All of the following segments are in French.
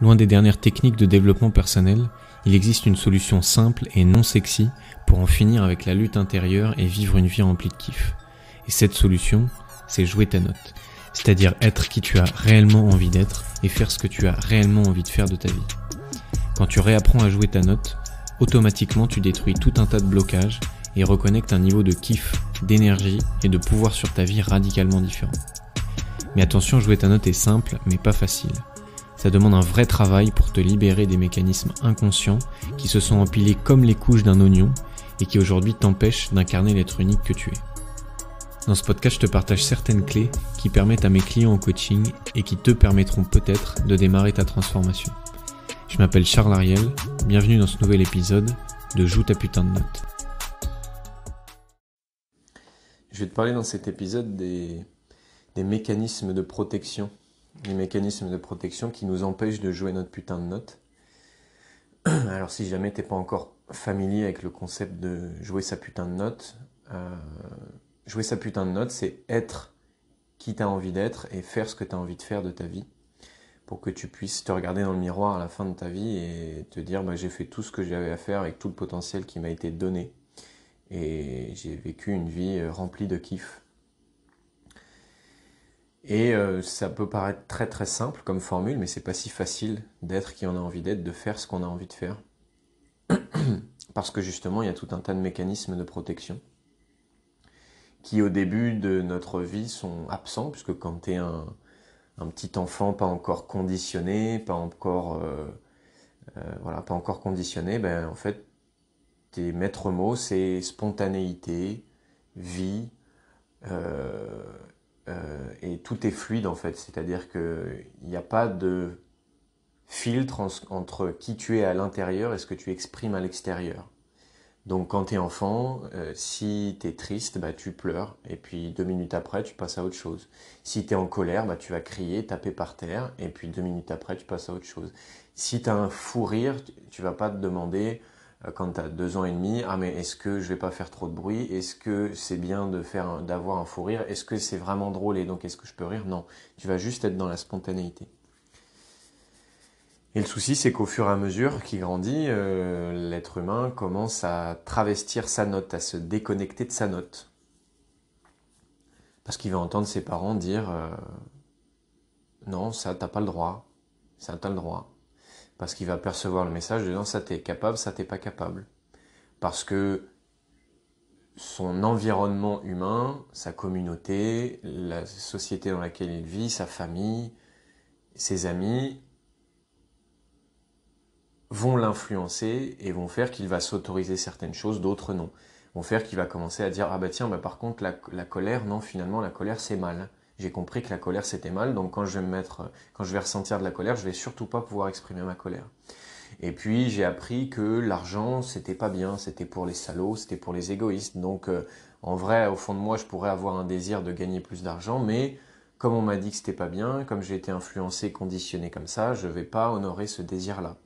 Loin des dernières techniques de développement personnel, il existe une solution simple et non sexy pour en finir avec la lutte intérieure et vivre une vie remplie de kiff. Et cette solution, c'est jouer ta note. C'est-à-dire être qui tu as réellement envie d'être et faire ce que tu as réellement envie de faire de ta vie. Quand tu réapprends à jouer ta note, automatiquement tu détruis tout un tas de blocages et reconnectes un niveau de kiff, d'énergie et de pouvoir sur ta vie radicalement différent. Mais attention, jouer ta note est simple mais pas facile. Ça demande un vrai travail pour te libérer des mécanismes inconscients qui se sont empilés comme les couches d'un oignon et qui aujourd'hui t'empêchent d'incarner l'être unique que tu es. Dans ce podcast, je te partage certaines clés qui permettent à mes clients en coaching et qui te permettront peut-être de démarrer ta transformation. Je m'appelle Charles Ariel, bienvenue dans ce nouvel épisode de Joue ta putain de note. Je vais te parler dans cet épisode des, des mécanismes de protection les mécanismes de protection qui nous empêchent de jouer notre putain de note. Alors si jamais t'es pas encore familier avec le concept de jouer sa putain de note, euh, jouer sa putain de note, c'est être qui t'as envie d'être et faire ce que t'as envie de faire de ta vie pour que tu puisses te regarder dans le miroir à la fin de ta vie et te dire bah, j'ai fait tout ce que j'avais à faire avec tout le potentiel qui m'a été donné et j'ai vécu une vie euh, remplie de kiff. Et euh, ça peut paraître très très simple comme formule, mais c'est pas si facile d'être qui on a envie d'être, de faire ce qu'on a envie de faire. Parce que justement, il y a tout un tas de mécanismes de protection qui au début de notre vie sont absents, puisque quand tu es un, petit enfant pas encore conditionné, pas encore, euh, euh, voilà, pas encore conditionné, ben, en fait, tes maîtres mots, c'est spontanéité, vie, euh, et tout est fluide en fait. C'est-à-dire qu'il n'y a pas de filtre entre qui tu es à l'intérieur et ce que tu exprimes à l'extérieur. Donc quand tu es enfant, euh, si tu es triste, bah, tu pleures et puis deux minutes après, tu passes à autre chose. Si tu es en colère, bah, tu vas crier, taper par terre et puis deux minutes après, tu passes à autre chose. Si tu as un fou rire, tu vas pas te demander euh, quand tu as deux ans et demi, ah mais est-ce que je vais pas faire trop de bruit Est-ce que c'est bien de faire d'avoir un faux rire Est-ce que c'est vraiment drôle et donc est-ce que je peux rire Non, tu vas juste être dans la spontanéité. Et le souci, c'est qu'au fur et à mesure qu'il grandit, euh, l'être humain commence à travestir sa note, à se déconnecter de sa note. Parce qu'il va entendre ses parents dire euh, Non, ça, t'as pas le droit. Ça, t'as le droit parce qu'il va percevoir le message de non, ça t'es capable, ça t'es pas capable. Parce que son environnement humain, sa communauté, la société dans laquelle il vit, sa famille, ses amis, vont l'influencer et vont faire qu'il va s'autoriser certaines choses, d'autres non. Vont faire qu'il va commencer à dire ah bah tiens bah par contre la colère non finalement la colère c'est mal j'ai compris que la colère c'était mal, donc quand je vais me mettre, quand je vais ressentir de la colère, je vais surtout pas pouvoir exprimer ma colère. Et puis j'ai appris que l'argent c'était pas bien, c'était pour les salauds, c'était pour les égoïstes. Donc euh, en vrai, au fond de moi, je pourrais avoir un désir de gagner plus d'argent, mais comme on m'a dit que c'était pas bien, comme j'ai été influencé, conditionné comme ça, je vais pas honorer ce désir-là.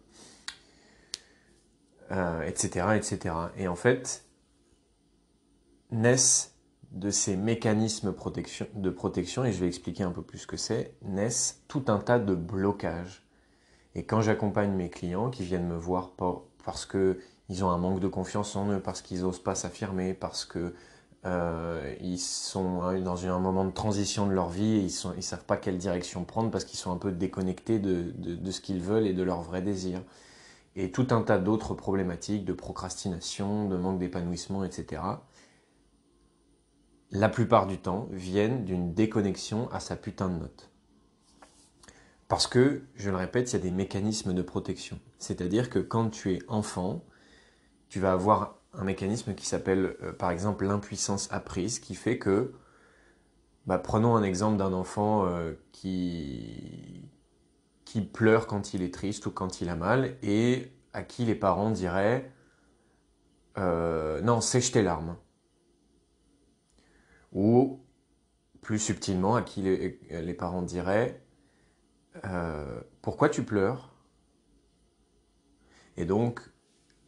Euh, etc., etc. Et en fait, naissent de ces mécanismes de protection, et je vais expliquer un peu plus ce que c'est, naissent tout un tas de blocages. Et quand j'accompagne mes clients qui viennent me voir parce qu'ils ont un manque de confiance en eux, parce qu'ils n'osent pas s'affirmer, parce que euh, ils sont euh, dans un moment de transition de leur vie et ils ne savent pas quelle direction prendre parce qu'ils sont un peu déconnectés de, de ce qu'ils veulent et de leurs vrais désirs. Et tout un tas d'autres problématiques de procrastination, de manque d'épanouissement, etc la plupart du temps, viennent d'une déconnexion à sa putain de note. Parce que, je le répète, il y a des mécanismes de protection. C'est-à-dire que quand tu es enfant, tu vas avoir un mécanisme qui s'appelle, euh, par exemple, l'impuissance apprise, qui fait que, bah, prenons un exemple d'un enfant euh, qui, qui pleure quand il est triste ou quand il a mal, et à qui les parents diraient euh, Non, sèche tes larmes » ou plus subtilement à qui les, parents diraient euh, pourquoi tu pleures Et donc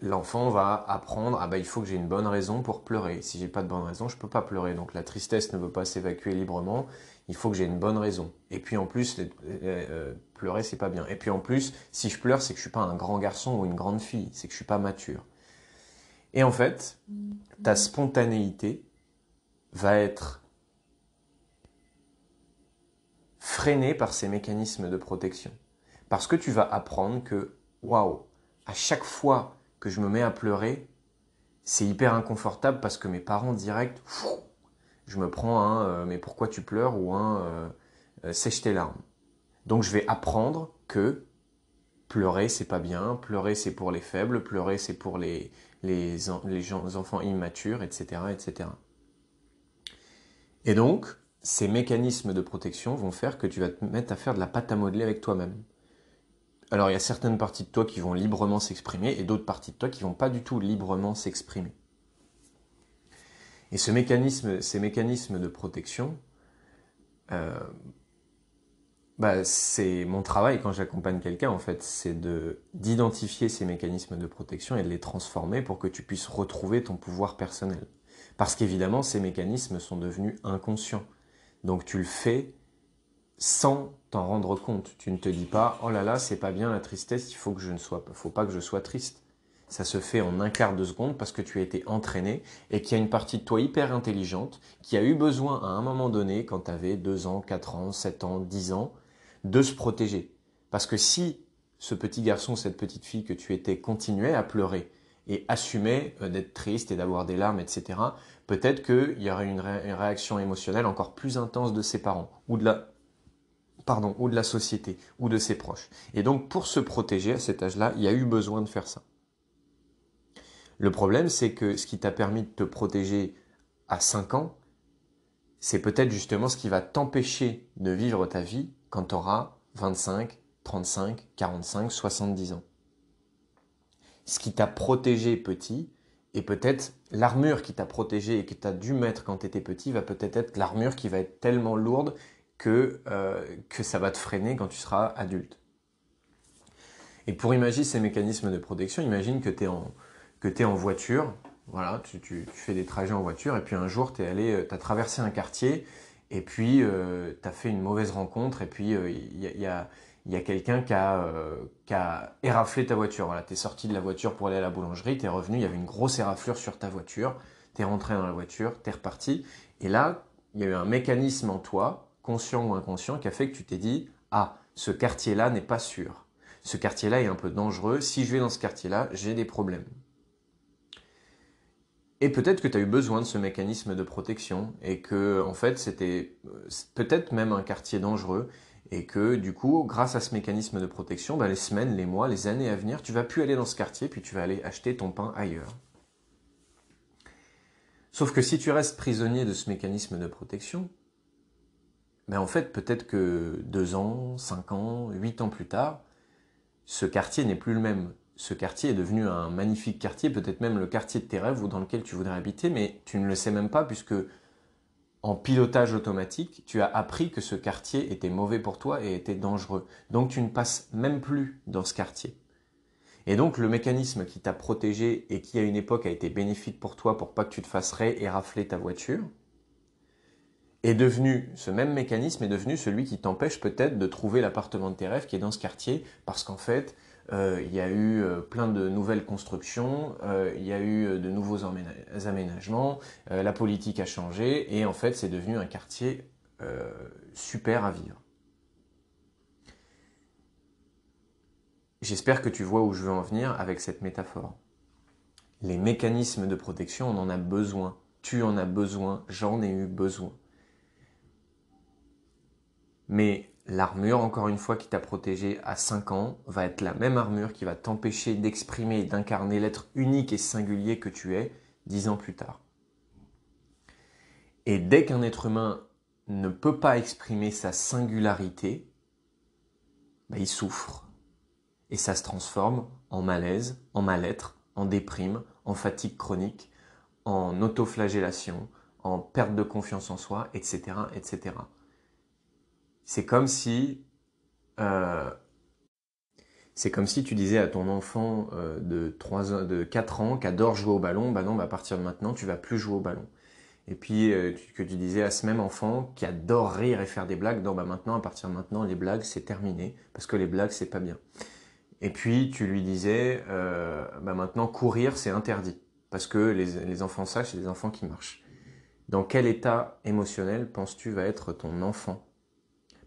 l'enfant va apprendre ah ben, il faut que j'ai une bonne raison pour pleurer. Si j'ai pas de bonne raison, je ne peux pas pleurer. Donc la tristesse ne veut pas s'évacuer librement. Il faut que j'ai une bonne raison. Et puis en plus pleurer, euh, pleurer c'est pas bien. Et puis en plus si je pleure c'est que je suis pas un grand garçon ou une grande fille, c'est que je suis pas mature. Et en fait ta spontanéité va être freiné par ces mécanismes de protection. Parce que tu vas apprendre que, waouh, à chaque fois que je me mets à pleurer, c'est hyper inconfortable parce que mes parents directs, je me prends un euh, mais pourquoi tu pleures ou un euh, euh, sèche tes larmes. Donc je vais apprendre que pleurer c'est pas bien, pleurer c'est pour les faibles, pleurer c'est pour les, les, les enfants immatures, etc. etc. Et donc, ces mécanismes de protection vont faire que tu vas te mettre à faire de la pâte à modeler avec toi-même. Alors il y a certaines parties de toi qui vont librement s'exprimer et d'autres parties de toi qui vont pas du tout librement s'exprimer. Et ce mécanisme, ces mécanismes de protection, euh, bah, c'est mon travail quand j'accompagne quelqu'un en fait, c'est d'identifier ces mécanismes de protection et de les transformer pour que tu puisses retrouver ton pouvoir personnel. Parce qu'évidemment, ces mécanismes sont devenus inconscients. Donc tu le fais sans t'en rendre compte. Tu ne te dis pas oh là là, c'est pas bien la tristesse, il faut que je ne sois faut pas que je sois triste. Ça se fait en un quart de seconde parce que tu as été entraîné et qu'il y a une partie de toi hyper intelligente qui a eu besoin à un moment donné, quand tu avais 2 ans, 4 ans, 7 ans, 10 ans, de se protéger. Parce que si ce petit garçon, cette petite fille que tu étais continuait à pleurer et assumer euh, d'être triste et d'avoir des larmes, etc., peut-être qu'il y aurait une, réaction émotionnelle encore plus intense de ses parents ou de la pardon, ou de la société ou de ses proches. Et donc pour se protéger à cet âge-là, il y a eu besoin de faire ça. Le problème, c'est que ce qui t'a permis de te protéger à 5 ans, c'est peut-être justement ce qui va t'empêcher de vivre ta vie quand tu auras 25, 35, 45, 70 ans ce qui t'a protégé petit, et peut-être l'armure qui t'a protégé et que tu as dû mettre quand tu étais petit va peut-être être, l'armure qui va être tellement lourde que, euh, que ça va te freiner quand tu seras adulte. Et pour imaginer ces mécanismes de protection, imagine que tu es, en, que es en voiture, voilà, tu, fais des trajets en voiture, et puis un jour, tu euh, as traversé un quartier, et puis euh, tu as fait une mauvaise rencontre, et puis il y, a, il y a quelqu'un qui a, euh, éraflé ta voiture. Voilà, es sorti de la voiture pour aller à la boulangerie, tu es revenu, il y avait une grosse éraflure sur ta voiture, tu es rentré dans la voiture, tu es reparti. Et là, il y a eu un mécanisme en toi, conscient ou inconscient, qui a fait que tu t'es dit Ah, ce quartier-là n'est pas sûr. Ce quartier-là est un peu dangereux. Si je vais dans ce quartier-là, j'ai des problèmes. Et peut-être que tu as eu besoin de ce mécanisme de protection et que, en fait, c'était euh, peut-être même un quartier dangereux et que du coup, grâce à ce mécanisme de protection, bah, les semaines, les mois, les années à venir, tu vas plus aller dans ce quartier, puis tu vas aller acheter ton pain ailleurs. Sauf que si tu restes prisonnier de ce mécanisme de protection, ben en fait, peut-être que deux ans, cinq ans, huit ans plus tard, ce quartier n'est plus le même. Ce quartier est devenu un magnifique quartier, peut-être même le quartier de tes rêves ou dans lequel tu voudrais habiter, mais tu ne le sais même pas puisque en pilotage automatique, tu as appris que ce quartier était mauvais pour toi et était dangereux. Donc tu ne passes même plus dans ce quartier. Et donc le mécanisme qui t'a protégé et qui à une époque a été bénéfique pour toi pour pas que tu te fasses et rafler ta voiture, est devenu, ce même mécanisme est devenu celui qui t'empêche peut-être de trouver l'appartement de tes rêves qui est dans ce quartier parce qu'en fait, euh, il y a eu euh, plein de nouvelles constructions, euh, il y a eu de nouveaux aménagements, la politique a changé et en fait c'est devenu un quartier super à vivre. J'espère que tu vois où je veux en venir avec cette métaphore. Les mécanismes de protection, on en a besoin. Tu en as besoin, j'en ai eu besoin. Mais L'armure, encore une fois, qui t'a protégé à 5 ans, va être la même armure qui va t'empêcher d'exprimer et d'incarner l'être unique et singulier que tu es 10 ans plus tard. Et dès qu'un être humain ne peut pas exprimer sa singularité, bah, il souffre. Et ça se transforme en malaise, en mal-être, en déprime, en fatigue chronique, en autoflagellation, en perte de confiance en soi, etc. etc c'est comme si euh, c'est comme si tu disais à ton enfant euh, de, 3, de 4 ans qui adore jouer au ballon, bah non, bah à partir de maintenant, tu vas plus jouer au ballon. Et puis euh, que tu disais à ce même enfant qui adore rire et faire des blagues, non, bah maintenant, à partir de maintenant, les blagues, c'est terminé, parce que les blagues, c'est pas bien. Et puis tu lui disais, bah maintenant, courir, c'est interdit, parce que les, enfants sachent, c'est des enfants qui marchent. Dans quel état émotionnel penses-tu va être ton enfant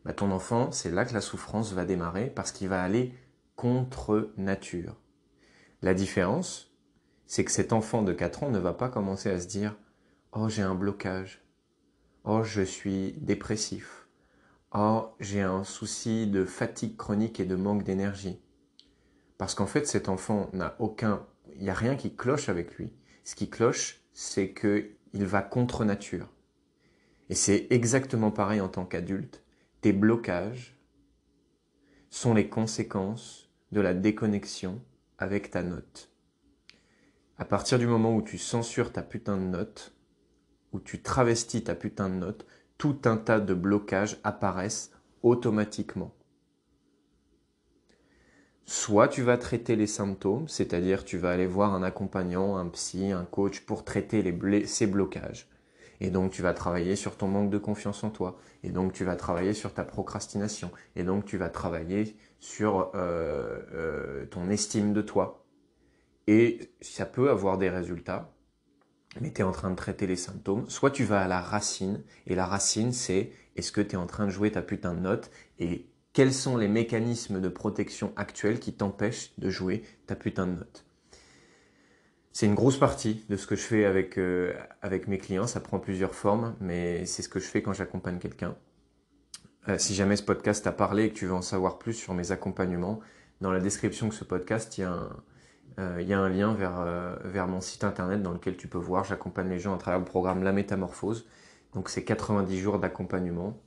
bah, ton enfant, c'est là que la souffrance va démarrer parce qu'il va aller contre nature. La différence, c'est que cet enfant de 4 ans ne va pas commencer à se dire ⁇ Oh j'ai un blocage ⁇ Oh je suis dépressif ⁇ Oh j'ai un souci de fatigue chronique et de manque d'énergie ⁇ Parce qu'en fait cet enfant n'a aucun... Il n'y a rien qui cloche avec lui. Ce qui cloche, c'est qu'il va contre nature. Et c'est exactement pareil en tant qu'adulte tes blocages sont les conséquences de la déconnexion avec ta note. À partir du moment où tu censures ta putain de note, où tu travestis ta putain de note, tout un tas de blocages apparaissent automatiquement. Soit tu vas traiter les symptômes, c'est-à-dire tu vas aller voir un accompagnant, un psy, un coach pour traiter les ces blocages. Et donc tu vas travailler sur ton manque de confiance en toi. Et donc tu vas travailler sur ta procrastination. Et donc tu vas travailler sur euh, euh, ton estime de toi. Et ça peut avoir des résultats, mais tu es en train de traiter les symptômes. Soit tu vas à la racine, et la racine c'est est-ce que tu es en train de jouer ta putain de note et quels sont les mécanismes de protection actuels qui t'empêchent de jouer ta putain de note c'est une grosse partie de ce que je fais avec, euh, avec mes clients. Ça prend plusieurs formes, mais c'est ce que je fais quand j'accompagne quelqu'un. Euh, si jamais ce podcast t'a parlé et que tu veux en savoir plus sur mes accompagnements, dans la description de ce podcast, il y a un, euh, il un lien vers, vers mon site internet dans lequel tu peux voir. J'accompagne les gens à travers le programme La Métamorphose. Donc c'est 90 jours d'accompagnement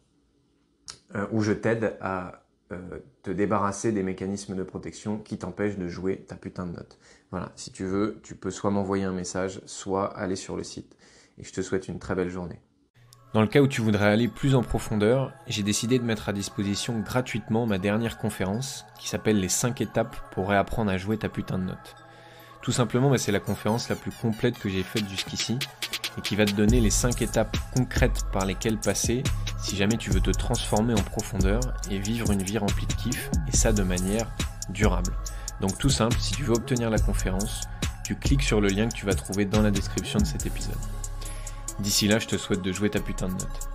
où je t'aide à euh, te débarrasser des mécanismes de protection qui t'empêchent de jouer ta putain de note. Voilà, si tu veux, tu peux soit m'envoyer un message, soit aller sur le site. Et je te souhaite une très belle journée. Dans le cas où tu voudrais aller plus en profondeur, j'ai décidé de mettre à disposition gratuitement ma dernière conférence qui s'appelle Les 5 étapes pour réapprendre à jouer ta putain de note. Tout simplement, bah, c'est la conférence la plus complète que j'ai faite jusqu'ici et qui va te donner les 5 étapes concrètes par lesquelles passer si jamais tu veux te transformer en profondeur et vivre une vie remplie de kiff et ça de manière durable. Donc tout simple, si tu veux obtenir la conférence, tu cliques sur le lien que tu vas trouver dans la description de cet épisode. D'ici là, je te souhaite de jouer ta putain de note.